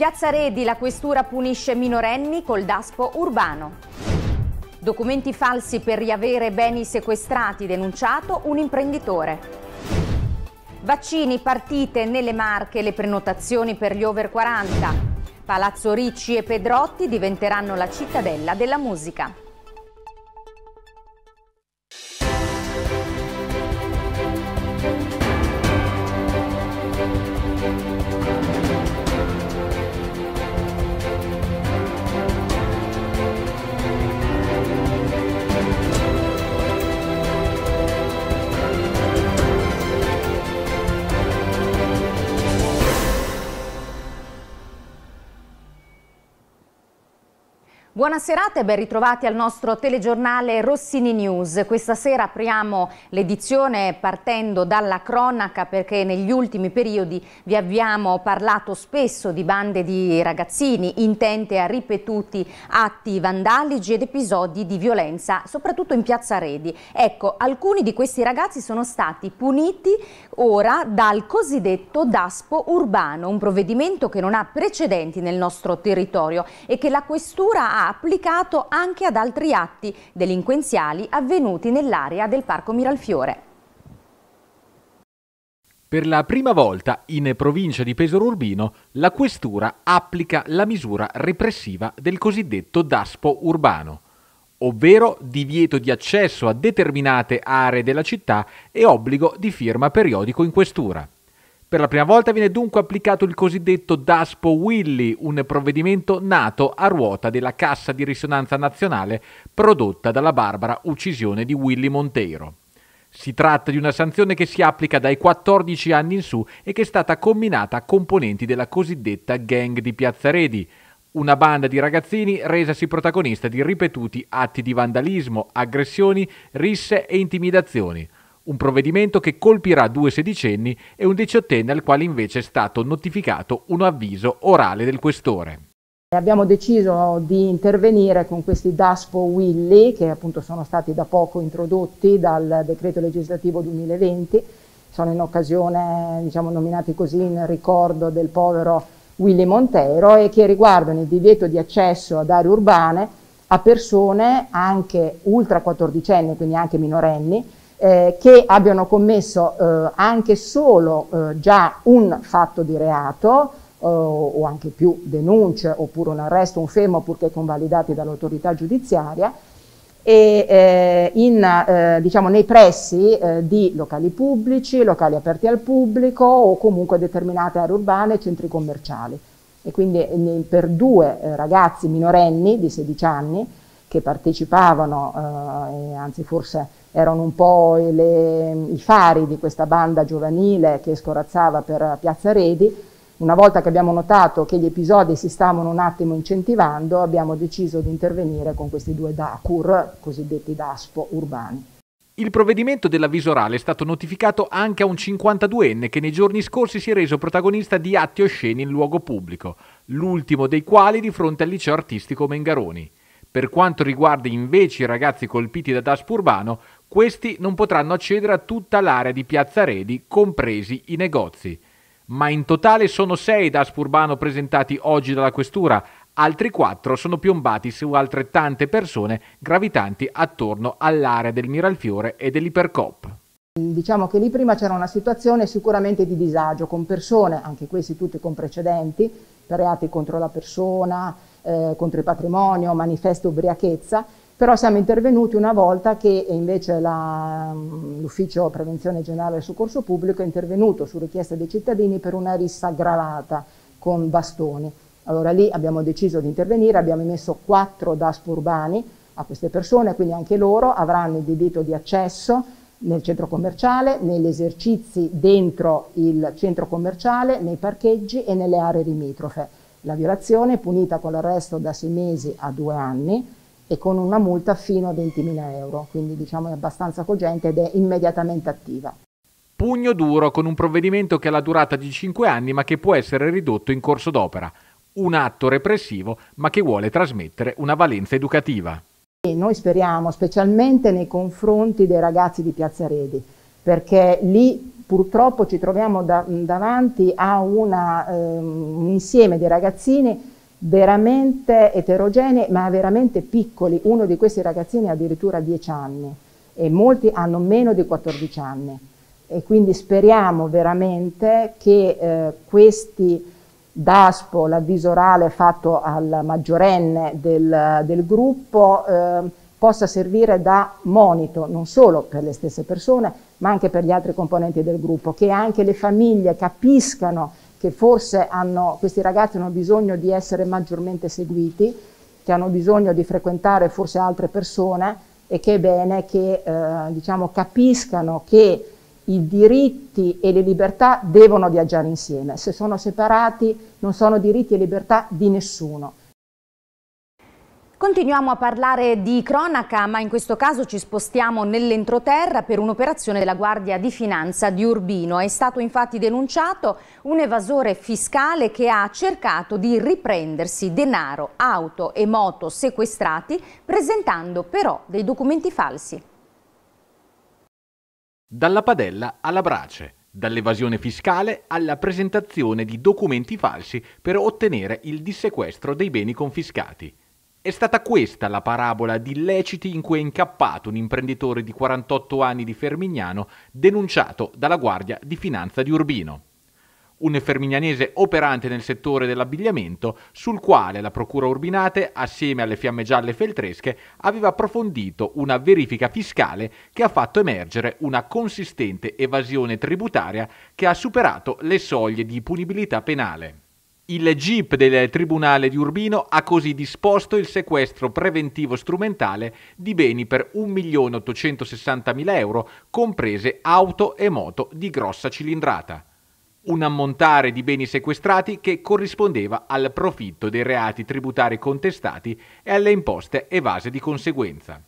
Piazza Redi, la questura punisce minorenni col daspo urbano. Documenti falsi per riavere beni sequestrati, denunciato un imprenditore. Vaccini, partite nelle marche, le prenotazioni per gli over 40. Palazzo Ricci e Pedrotti diventeranno la cittadella della musica. Buona serata e ben ritrovati al nostro telegiornale Rossini News. Questa sera apriamo l'edizione partendo dalla cronaca perché negli ultimi periodi vi abbiamo parlato spesso di bande di ragazzini intente a ripetuti atti vandalici ed episodi di violenza, soprattutto in Piazza Redi. Ecco, alcuni di questi ragazzi sono stati puniti ora dal cosiddetto Daspo urbano, un provvedimento che non ha precedenti nel nostro territorio e che la questura ha applicato anche ad altri atti delinquenziali avvenuti nell'area del Parco Miralfiore. Per la prima volta in provincia di Pesaro Urbino la questura applica la misura repressiva del cosiddetto DASPO urbano, ovvero divieto di accesso a determinate aree della città e obbligo di firma periodico in questura. Per la prima volta viene dunque applicato il cosiddetto Daspo Willy, un provvedimento nato a ruota della cassa di risonanza nazionale prodotta dalla barbara uccisione di Willy Monteiro. Si tratta di una sanzione che si applica dai 14 anni in su e che è stata combinata a componenti della cosiddetta gang di Piazzaredi, una banda di ragazzini resasi protagonista di ripetuti atti di vandalismo, aggressioni, risse e intimidazioni un provvedimento che colpirà due sedicenni e un diciottenne al quale invece è stato notificato un avviso orale del questore. Abbiamo deciso di intervenire con questi DASPO Willy, che appunto sono stati da poco introdotti dal decreto legislativo 2020, sono in occasione, diciamo nominati così in ricordo del povero Willy Montero e che riguardano il divieto di accesso ad aree urbane a persone anche ultra 14 quindi anche minorenni, eh, che abbiano commesso eh, anche solo eh, già un fatto di reato eh, o anche più denunce oppure un arresto, un fermo purché convalidati dall'autorità giudiziaria e eh, in, eh, diciamo, nei pressi di locali pubblici, locali aperti al pubblico o comunque determinate aree urbane, centri commerciali. E quindi per due ragazzi minorenni di 16 anni che partecipavano, eh, anzi forse erano un po' le, i fari di questa banda giovanile che scorazzava per Piazza Redi. Una volta che abbiamo notato che gli episodi si stavano un attimo incentivando, abbiamo deciso di intervenire con questi due DACUR, cosiddetti DASPO urbani. Il provvedimento dell'avviso orale è stato notificato anche a un 52enne che nei giorni scorsi si è reso protagonista di atti osceni in luogo pubblico, l'ultimo dei quali di fronte al liceo artistico Mengaroni. Per quanto riguarda invece i ragazzi colpiti da DASP urbano, questi non potranno accedere a tutta l'area di Piazza Redi, compresi i negozi. Ma in totale sono sei DASP urbano presentati oggi dalla Questura, altri quattro sono piombati su altrettante persone gravitanti attorno all'area del Miralfiore e dell'Ipercop. Diciamo che lì prima c'era una situazione sicuramente di disagio con persone, anche questi tutti con precedenti, per reati contro la persona, eh, contro il patrimonio, manifesto ubriachezza, però siamo intervenuti una volta che invece mm, l'Ufficio Prevenzione Generale del Soccorso Pubblico è intervenuto su richiesta dei cittadini per una rissa aggravata con bastoni. Allora lì abbiamo deciso di intervenire, abbiamo emesso quattro DASP urbani a queste persone, quindi anche loro avranno il diritto di accesso nel centro commerciale, negli esercizi dentro il centro commerciale, nei parcheggi e nelle aree limitrofe. La violazione è punita con l'arresto da sei mesi a due anni e con una multa fino a 20.000 euro, quindi diciamo è abbastanza cogente ed è immediatamente attiva. Pugno duro con un provvedimento che ha la durata di 5 anni ma che può essere ridotto in corso d'opera. Un atto repressivo ma che vuole trasmettere una valenza educativa. E noi speriamo, specialmente nei confronti dei ragazzi di Piazza Redi, perché lì purtroppo ci troviamo da, davanti a una, um, un insieme di ragazzini veramente eterogenei, ma veramente piccoli. Uno di questi ragazzini ha addirittura 10 anni e molti hanno meno di 14 anni. E quindi speriamo veramente che eh, questi DASPO, l'avviso orale fatto al maggiorenne del, del gruppo, eh, possa servire da monito non solo per le stesse persone, ma anche per gli altri componenti del gruppo, che anche le famiglie capiscano che forse hanno, questi ragazzi hanno bisogno di essere maggiormente seguiti, che hanno bisogno di frequentare forse altre persone e che è bene che eh, diciamo, capiscano che i diritti e le libertà devono viaggiare insieme. Se sono separati non sono diritti e libertà di nessuno. Continuiamo a parlare di cronaca, ma in questo caso ci spostiamo nell'entroterra per un'operazione della Guardia di Finanza di Urbino. È stato infatti denunciato un evasore fiscale che ha cercato di riprendersi denaro, auto e moto sequestrati, presentando però dei documenti falsi. Dalla padella alla brace, dall'evasione fiscale alla presentazione di documenti falsi per ottenere il dissequestro dei beni confiscati. È stata questa la parabola di illeciti in cui è incappato un imprenditore di 48 anni di Fermignano denunciato dalla Guardia di Finanza di Urbino. Un fermignanese operante nel settore dell'abbigliamento, sul quale la Procura Urbinate, assieme alle fiamme gialle feltresche, aveva approfondito una verifica fiscale che ha fatto emergere una consistente evasione tributaria che ha superato le soglie di punibilità penale. Il GIP del Tribunale di Urbino ha così disposto il sequestro preventivo strumentale di beni per 1.860.000 euro, comprese auto e moto di grossa cilindrata. Un ammontare di beni sequestrati che corrispondeva al profitto dei reati tributari contestati e alle imposte evase di conseguenza.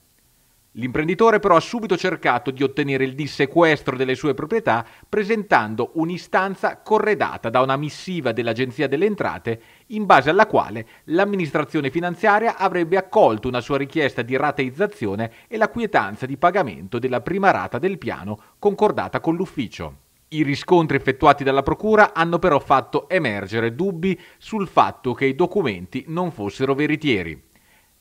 L'imprenditore però ha subito cercato di ottenere il dissequestro delle sue proprietà presentando un'istanza corredata da una missiva dell'Agenzia delle Entrate in base alla quale l'amministrazione finanziaria avrebbe accolto una sua richiesta di rateizzazione e la quietanza di pagamento della prima rata del piano concordata con l'ufficio. I riscontri effettuati dalla Procura hanno però fatto emergere dubbi sul fatto che i documenti non fossero veritieri.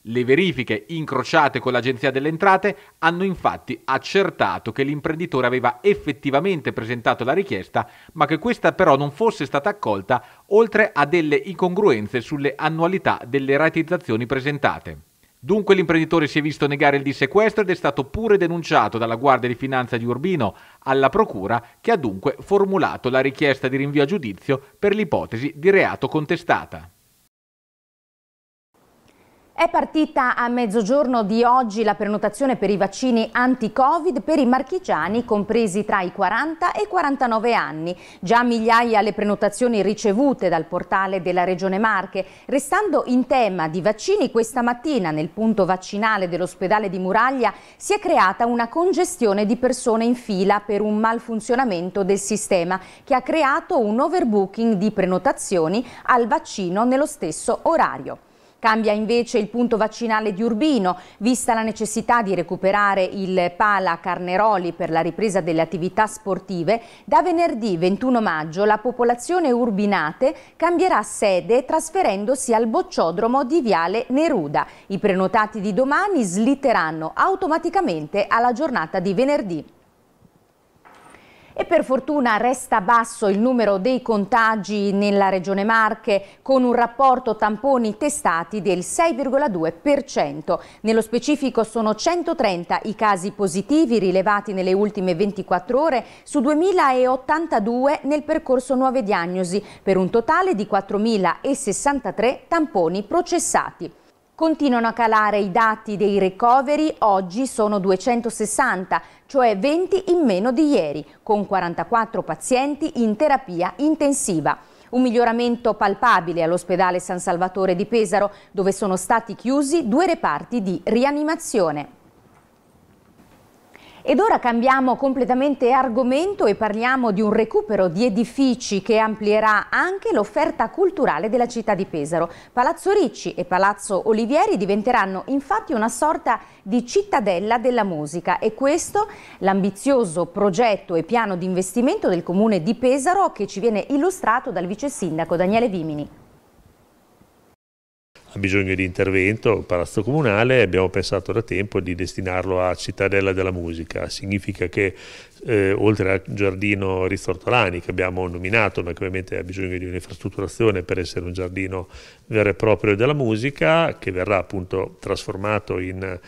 Le verifiche incrociate con l'Agenzia delle Entrate hanno infatti accertato che l'imprenditore aveva effettivamente presentato la richiesta, ma che questa però non fosse stata accolta, oltre a delle incongruenze sulle annualità delle ratizzazioni presentate. Dunque l'imprenditore si è visto negare il dissequestro ed è stato pure denunciato dalla Guardia di Finanza di Urbino alla Procura, che ha dunque formulato la richiesta di rinvio a giudizio per l'ipotesi di reato contestata. È partita a mezzogiorno di oggi la prenotazione per i vaccini anti-Covid per i marchigiani compresi tra i 40 e i 49 anni. Già migliaia le prenotazioni ricevute dal portale della Regione Marche. Restando in tema di vaccini, questa mattina nel punto vaccinale dell'ospedale di Muraglia si è creata una congestione di persone in fila per un malfunzionamento del sistema che ha creato un overbooking di prenotazioni al vaccino nello stesso orario. Cambia invece il punto vaccinale di Urbino, vista la necessità di recuperare il Pala Carneroli per la ripresa delle attività sportive, da venerdì 21 maggio la popolazione urbinate cambierà sede trasferendosi al bocciodromo di Viale Neruda. I prenotati di domani slitteranno automaticamente alla giornata di venerdì. E per fortuna resta basso il numero dei contagi nella regione Marche con un rapporto tamponi testati del 6,2%. Nello specifico sono 130 i casi positivi rilevati nelle ultime 24 ore su 2082 nel percorso nuove diagnosi per un totale di 4063 tamponi processati. Continuano a calare i dati dei ricoveri, oggi sono 260, cioè 20 in meno di ieri, con 44 pazienti in terapia intensiva. Un miglioramento palpabile all'ospedale San Salvatore di Pesaro, dove sono stati chiusi due reparti di rianimazione. Ed ora cambiamo completamente argomento e parliamo di un recupero di edifici che amplierà anche l'offerta culturale della città di Pesaro. Palazzo Ricci e Palazzo Olivieri diventeranno infatti una sorta di cittadella della musica e questo l'ambizioso progetto e piano di investimento del comune di Pesaro che ci viene illustrato dal vice sindaco Daniele Vimini bisogno di intervento, il Palazzo Comunale, abbiamo pensato da tempo di destinarlo a Cittadella della Musica, significa che eh, oltre al giardino Rizzortolani che abbiamo nominato, ma che ovviamente ha bisogno di un'infrastrutturazione per essere un giardino vero e proprio della musica, che verrà appunto trasformato in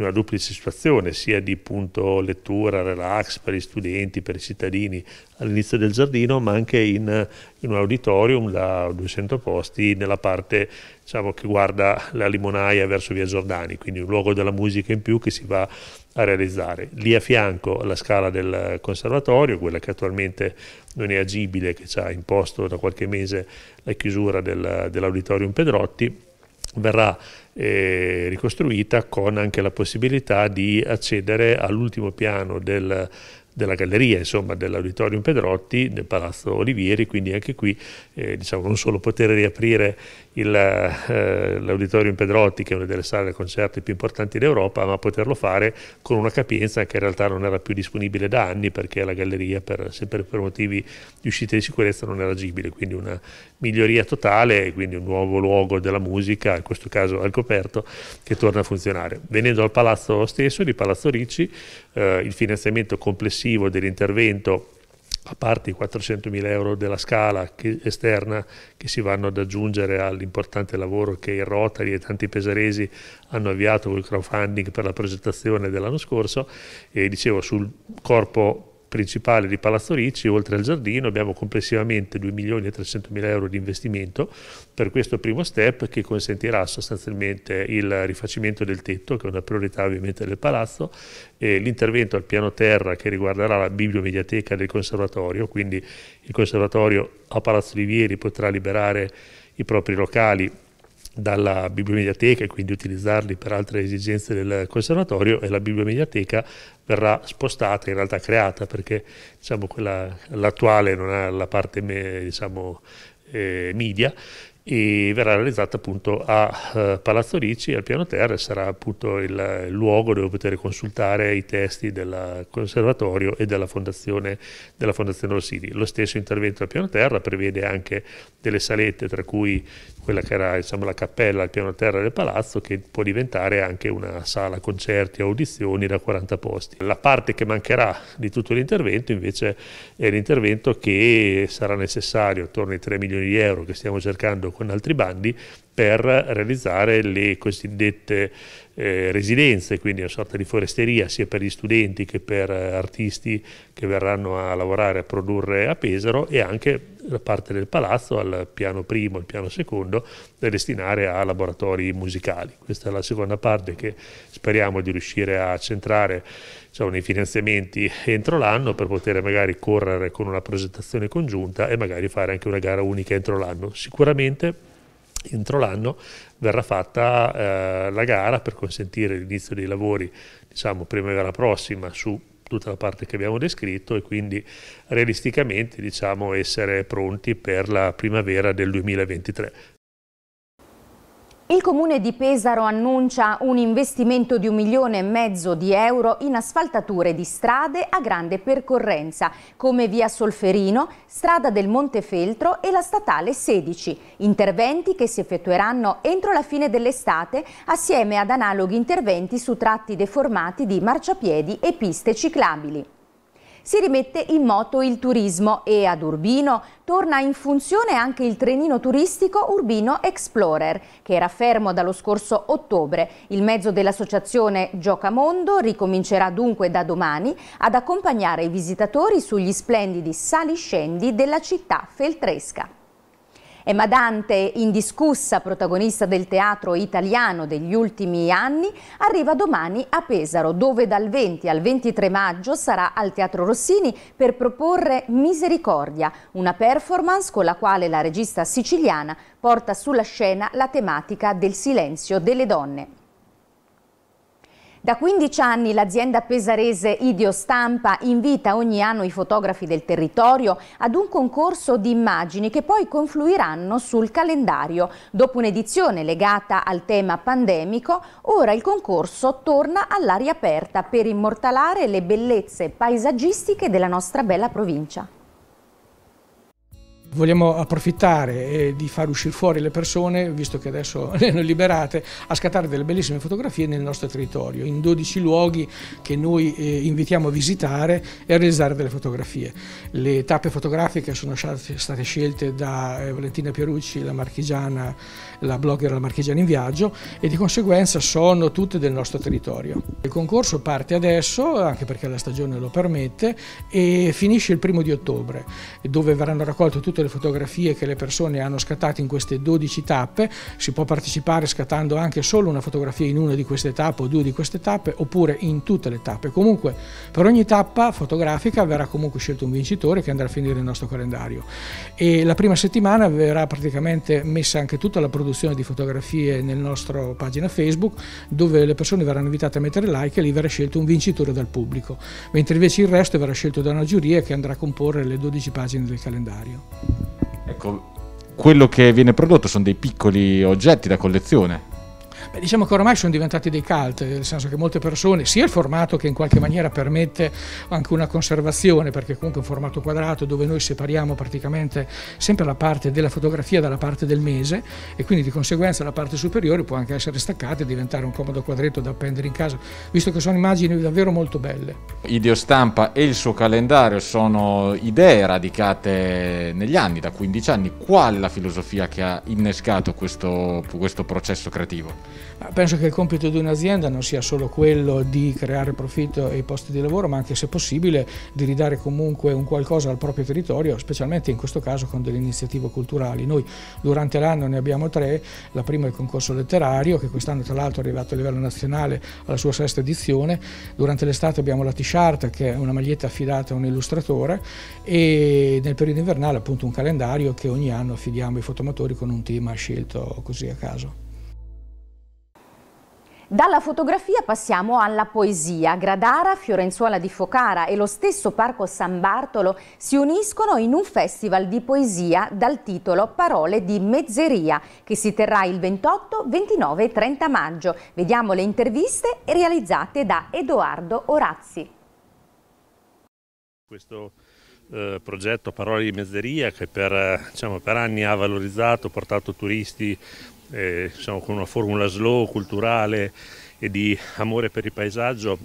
in una duplice situazione, sia di punto lettura, relax per gli studenti, per i cittadini all'inizio del giardino, ma anche in, in, un auditorium da 200 posti nella parte diciamo, che guarda la limonaia verso Via Giordani, quindi un luogo della musica in più che si va a realizzare. Lì a fianco la scala del conservatorio, quella che attualmente non è agibile, che ci ha imposto da qualche mese la chiusura del, dell'auditorium Pedrotti, verrà eh, ricostruita con anche la possibilità di accedere all'ultimo piano del, della galleria, insomma, dell'Auditorium Pedrotti, del Palazzo Olivieri, quindi anche qui eh, diciamo, non solo poter riaprire eh, l'auditorium eh, Pedrotti, che è una delle sale concerti più importanti d'Europa, ma poterlo fare con una capienza che in realtà non era più disponibile da anni perché la galleria per, sempre per motivi di uscita di sicurezza non era agibile, quindi una miglioria totale, quindi un nuovo luogo della musica, in questo caso al coperto, che torna a funzionare. Venendo al palazzo stesso, di Palazzo Ricci, eh, il finanziamento complessivo dell'intervento a parte i 400.000 euro della scala che, esterna che si vanno ad aggiungere all'importante lavoro che il Rotary e tanti pesaresi hanno avviato con il crowdfunding per la progettazione dell'anno scorso e dicevo sul corpo principale di Palazzo Ricci, oltre al giardino, abbiamo complessivamente 2 milioni e 300 mila euro di investimento per questo primo step che consentirà sostanzialmente il rifacimento del tetto, che è una priorità ovviamente del palazzo, e l'intervento al piano terra che riguarderà la bibliomediateca del conservatorio, quindi il conservatorio a Palazzo Rivieri potrà liberare i propri locali dalla biblioteca e quindi utilizzarli per altre esigenze del conservatorio e la biblioteca verrà spostata, in realtà creata, perché diciamo, l'attuale non ha la parte diciamo, eh, media e verrà realizzata appunto a eh, Palazzo Ricci al piano terra e sarà appunto il luogo dove poter consultare i testi del conservatorio e della fondazione, della fondazione Rossini. Lo stesso intervento al piano terra prevede anche delle salette tra cui quella che era diciamo, la cappella al piano terra del palazzo che può diventare anche una sala concerti e audizioni da 40 posti. La parte che mancherà di tutto l'intervento invece è l'intervento che sarà necessario attorno ai 3 milioni di euro che stiamo cercando con altri bandi per realizzare le cosiddette eh, residenze, quindi una sorta di foresteria sia per gli studenti che per eh, artisti che verranno a lavorare, a produrre a Pesaro e anche la parte del palazzo al piano primo e al piano secondo da destinare a laboratori musicali. Questa è la seconda parte che speriamo di riuscire a centrare diciamo, nei finanziamenti entro l'anno per poter magari correre con una presentazione congiunta e magari fare anche una gara unica entro l'anno. Sicuramente entro l'anno verrà fatta eh, la gara per consentire l'inizio dei lavori diciamo primavera prossima su tutta la parte che abbiamo descritto e quindi realisticamente diciamo essere pronti per la primavera del 2023. Il comune di Pesaro annuncia un investimento di un milione e mezzo di euro in asfaltature di strade a grande percorrenza come via Solferino, strada del Montefeltro e la statale 16, interventi che si effettueranno entro la fine dell'estate assieme ad analoghi interventi su tratti deformati di marciapiedi e piste ciclabili. Si rimette in moto il turismo e ad Urbino torna in funzione anche il trenino turistico Urbino Explorer, che era fermo dallo scorso ottobre. Il mezzo dell'associazione Giocamondo ricomincerà dunque da domani ad accompagnare i visitatori sugli splendidi saliscendi della città feltresca. Emma Dante, indiscussa protagonista del teatro italiano degli ultimi anni, arriva domani a Pesaro, dove dal 20 al 23 maggio sarà al Teatro Rossini per proporre Misericordia, una performance con la quale la regista siciliana porta sulla scena la tematica del silenzio delle donne. Da 15 anni l'azienda pesarese Idiostampa invita ogni anno i fotografi del territorio ad un concorso di immagini che poi confluiranno sul calendario. Dopo un'edizione legata al tema pandemico, ora il concorso torna all'aria aperta per immortalare le bellezze paesaggistiche della nostra bella provincia. Vogliamo approfittare eh, di far uscire fuori le persone, visto che adesso le hanno liberate, a scattare delle bellissime fotografie nel nostro territorio, in 12 luoghi che noi eh, invitiamo a visitare e a realizzare delle fotografie. Le tappe fotografiche sono state scelte da eh, Valentina Pierucci, la marchigiana, la blogger La Marchigiana in Viaggio e di conseguenza sono tutte del nostro territorio. Il concorso parte adesso, anche perché la stagione lo permette, e finisce il primo di ottobre, dove verranno raccolte tutte tutte le fotografie che le persone hanno scattato in queste 12 tappe, si può partecipare scattando anche solo una fotografia in una di queste tappe o due di queste tappe oppure in tutte le tappe. Comunque per ogni tappa fotografica verrà comunque scelto un vincitore che andrà a finire il nostro calendario e la prima settimana verrà praticamente messa anche tutta la produzione di fotografie nel nostro pagina Facebook dove le persone verranno invitate a mettere like e lì verrà scelto un vincitore dal pubblico, mentre invece il resto verrà scelto da una giuria che andrà a comporre le 12 pagine del calendario. Ecco, quello che viene prodotto sono dei piccoli oggetti da collezione Beh, diciamo che ormai sono diventati dei cult, nel senso che molte persone, sia il formato che in qualche maniera permette anche una conservazione, perché comunque è un formato quadrato dove noi separiamo praticamente sempre la parte della fotografia dalla parte del mese e quindi di conseguenza la parte superiore può anche essere staccata e diventare un comodo quadretto da appendere in casa, visto che sono immagini davvero molto belle. Ideostampa e il suo calendario sono idee radicate negli anni, da 15 anni. Qual è la filosofia che ha innescato questo, questo processo creativo? Penso che il compito di un'azienda non sia solo quello di creare profitto e posti di lavoro, ma anche se possibile di ridare comunque un qualcosa al proprio territorio, specialmente in questo caso con delle iniziative culturali. Noi durante l'anno ne abbiamo tre, la prima è il concorso letterario, che quest'anno tra l'altro è arrivato a livello nazionale alla sua sesta edizione, durante l'estate abbiamo la t-shirt che è una maglietta affidata a un illustratore e nel periodo invernale appunto un calendario che ogni anno affidiamo ai fotomatori con un tema scelto così a caso. Dalla fotografia passiamo alla poesia. Gradara, Fiorenzuola di Focara e lo stesso Parco San Bartolo si uniscono in un festival di poesia dal titolo Parole di Mezzeria che si terrà il 28, 29 e 30 maggio. Vediamo le interviste realizzate da Edoardo Orazzi. Questo eh, progetto Parole di Mezzeria che per, eh, diciamo, per anni ha valorizzato, portato turisti eh, diciamo, con una formula slow, culturale e di amore per il paesaggio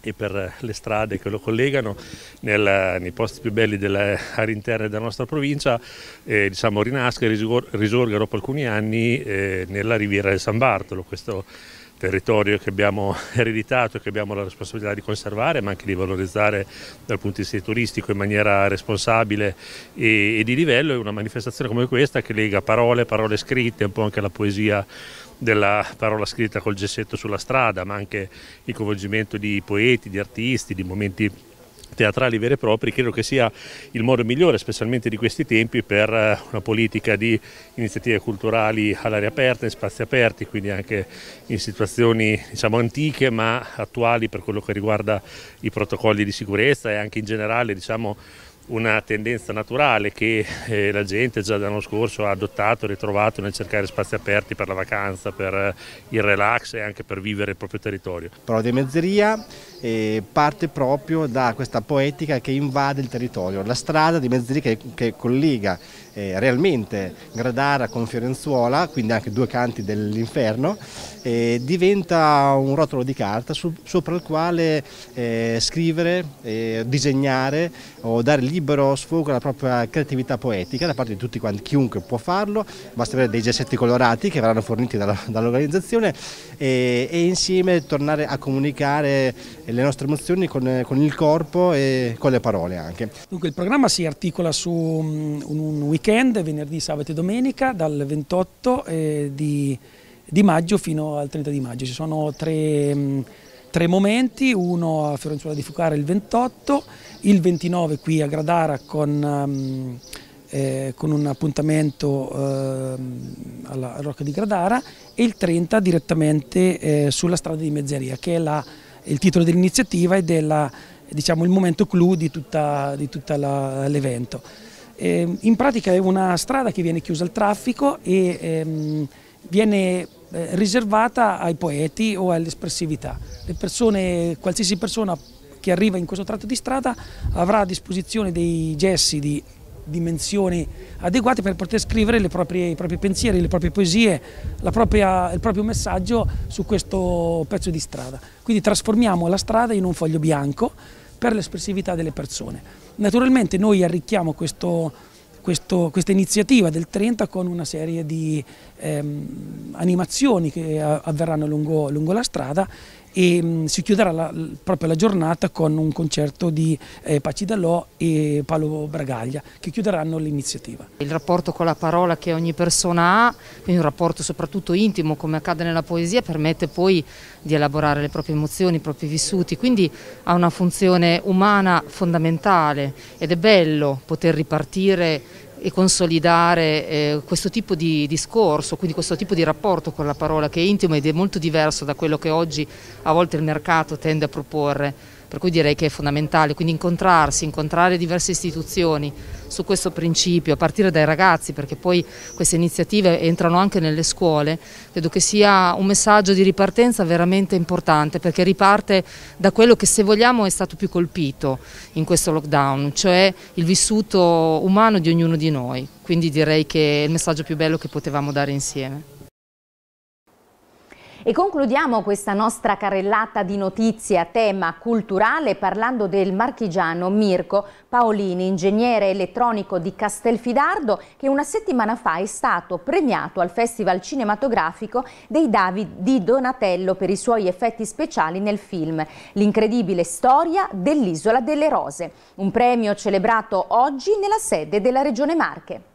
e per le strade che lo collegano nel, nei posti più belli delle aree interne della nostra provincia eh, diciamo, rinasca e risorga dopo alcuni anni eh, nella riviera del San Bartolo. Questo, territorio che abbiamo ereditato e che abbiamo la responsabilità di conservare ma anche di valorizzare dal punto di vista turistico in maniera responsabile e, e di livello e una manifestazione come questa che lega parole, parole scritte, un po' anche la poesia della parola scritta col gessetto sulla strada ma anche il coinvolgimento di poeti, di artisti, di momenti teatrali veri e propri, credo che sia il modo migliore, specialmente di questi tempi, per eh, una politica di iniziative culturali all'aria aperta, in spazi aperti, quindi anche in situazioni diciamo, antiche ma attuali per quello che riguarda i protocolli di sicurezza e anche in generale diciamo, una tendenza naturale che eh, la gente già l'anno scorso ha adottato e ritrovato nel cercare spazi aperti per la vacanza, per eh, il relax e anche per vivere il proprio territorio. Però di Mezzeria eh, parte proprio da questa poetica che invade il territorio, la strada di Mezzeria che, che collega eh, realmente Gradara con Fiorenzuola, quindi anche due canti dell'inferno, eh, diventa un rotolo di carta su, sopra il quale eh, scrivere, eh, disegnare o dare libero sfogo alla propria creatività poetica da parte di tutti quanti, chiunque può farlo, basta avere dei gessetti colorati che verranno forniti dall'organizzazione dall e, e, insieme tornare a comunicare le nostre emozioni con, con, il corpo e con le parole anche. Dunque il programma si articola su mm, un weekend, venerdì, sabato e domenica dal 28 eh, di di maggio fino al 30 di maggio. Ci sono tre, mm, tre momenti, uno a Fiorenzuola di Fucara il 28, il 29 qui a Gradara con, mm, eh, con un appuntamento eh, alla Rocca di Gradara e il 30 direttamente eh, sulla strada di Mezzeria che è la, il titolo dell'iniziativa e della, diciamo, il momento clou di tutto l'evento. Ehm, in pratica è una strada che viene chiusa al traffico e ehm, viene eh, riservata ai poeti o all'espressività. qualsiasi persona che arriva in questo tratto di strada avrà a disposizione dei gessi di dimensioni adeguate per poter scrivere proprie, i propri pensieri, le proprie poesie, propria, il proprio messaggio su questo pezzo di strada. Quindi trasformiamo la strada in un foglio bianco per l'espressività delle persone. Naturalmente noi arricchiamo questo, questo, questa iniziativa del 30 con una serie di ehm, animazioni che avverranno lungo, lungo la strada e mh, mm, si chiuderà la, proprio la giornata con un concerto di eh, Paci Dallò e Paolo Bragaglia che chiuderanno l'iniziativa. Il rapporto con la parola che ogni persona ha, quindi un rapporto soprattutto intimo come accade nella poesia, permette poi di elaborare le proprie emozioni, i propri vissuti, quindi ha una funzione umana fondamentale ed è bello poter ripartire e consolidare eh, questo tipo di discorso, quindi questo tipo di rapporto con la parola che è intimo ed è molto diverso da quello che oggi a volte il mercato tende a proporre per cui direi che è fondamentale, quindi incontrarsi, incontrare diverse istituzioni su questo principio, a partire dai ragazzi, perché poi queste iniziative entrano anche nelle scuole, credo che sia un messaggio di ripartenza veramente importante, perché riparte da quello che se vogliamo è stato più colpito in questo lockdown, cioè il vissuto umano di ognuno di noi, quindi direi che è il messaggio più bello che potevamo dare insieme. E concludiamo questa nostra carrellata di notizie a tema culturale parlando del marchigiano Mirko Paolini, ingegnere elettronico di Castelfidardo, che una settimana fa è stato premiato al Festival Cinematografico dei David di Donatello per i suoi effetti speciali nel film L'incredibile storia dell'Isola delle Rose, un premio celebrato oggi nella sede della Regione Marche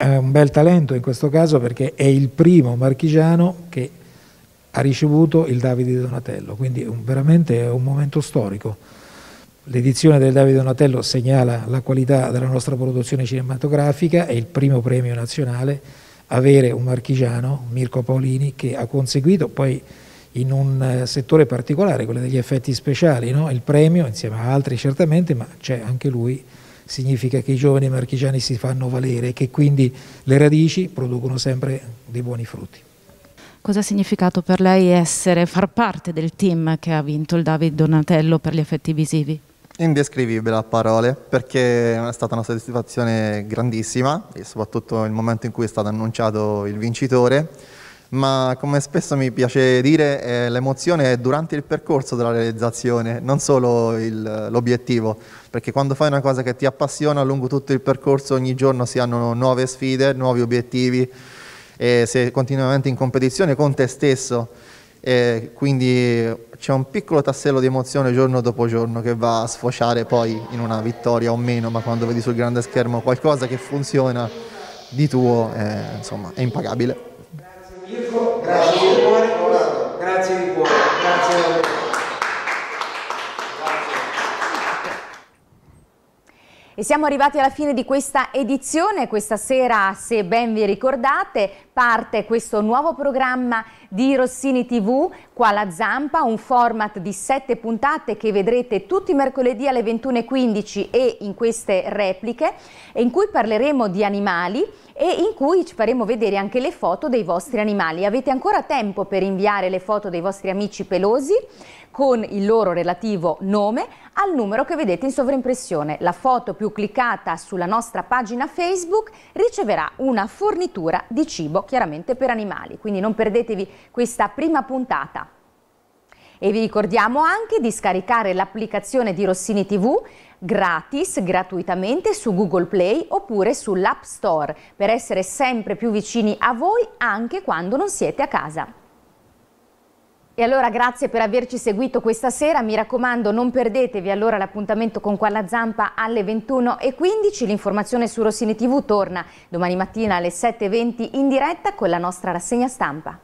è un bel talento in questo caso perché è il primo marchigiano che ha ricevuto il Davide Donatello, quindi un, veramente è un momento storico. L'edizione del Davide Donatello segnala la qualità della nostra produzione cinematografica, è il primo premio nazionale avere un marchigiano, Mirko Paolini, che ha conseguito poi in un eh, settore particolare, quello degli effetti speciali, no? il premio insieme a altri certamente, ma c'è anche lui significa che i giovani marchigiani si fanno valere e che quindi le radici producono sempre dei buoni frutti. Cosa ha significato per lei essere, far parte del team che ha vinto il David Donatello per gli effetti visivi? Indescrivibile a parole, perché è stata una soddisfazione grandissima, e soprattutto nel momento in cui è stato annunciato il vincitore, ma come spesso mi piace dire eh, l'emozione è durante il percorso della realizzazione, non solo l'obiettivo perché quando fai una cosa che ti appassiona lungo tutto il percorso ogni giorno si hanno nuove sfide, nuovi obiettivi e sei continuamente in competizione con te stesso e quindi c'è un piccolo tassello di emozione giorno dopo giorno che va a sfociare poi in una vittoria o meno, ma quando vedi sul grande schermo qualcosa che funziona di tuo, eh, insomma, è impagabile. Grazie Mirko, grazie. E siamo arrivati alla fine di questa edizione, questa sera se ben vi ricordate parte questo nuovo programma di Rossini TV, qua la Zampa, un format di sette puntate che vedrete tutti i mercoledì alle 21.15 e in queste repliche, in cui parleremo di animali e in cui ci faremo vedere anche le foto dei vostri animali. Avete ancora tempo per inviare le foto dei vostri amici pelosi con il loro relativo nome al numero che vedete in sovrimpressione. La foto più più cliccata sulla nostra pagina Facebook riceverà una fornitura di cibo chiaramente per animali, quindi non perdetevi questa prima puntata. E vi ricordiamo anche di scaricare l'applicazione di Rossini TV gratis, gratuitamente su Google Play oppure sull'App Store per essere sempre più vicini a voi anche quando non siete a casa. E allora grazie per averci seguito questa sera, mi raccomando non perdetevi allora l'appuntamento con Qua la Zampa alle 21.15, l'informazione su Rossini TV torna domani mattina alle 7.20 in diretta con la nostra rassegna stampa.